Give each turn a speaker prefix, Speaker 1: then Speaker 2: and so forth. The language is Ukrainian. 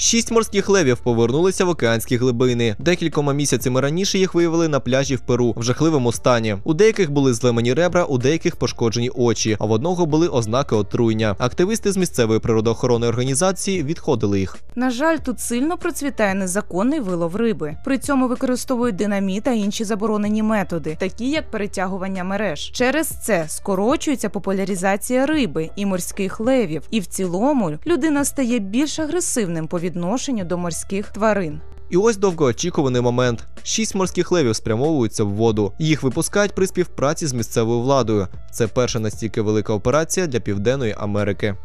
Speaker 1: Шість морських левів повернулися в океанські глибини. Декількома місяцями раніше їх виявили на пляжі в Перу в жахливому стані. У деяких були злемані ребра, у деяких пошкоджені очі, а в одного були ознаки отруєння. Активисти з місцевої природоохоронної організації відходили їх.
Speaker 2: На жаль, тут сильно процвітає незаконний вилов риби. При цьому використовують динаміт та інші заборонені методи, такі як перетягування мереж. Через це скорочується популяризація риби і морських левів. І в цілому людина стає більш агресивним повідомленням відношенню до морських тварин.
Speaker 1: І ось довгоочікуваний момент: шість морських левів спрямовуються в воду. Їх випускають при співпраці з місцевою владою. Це перша настільки велика операція для Південної Америки.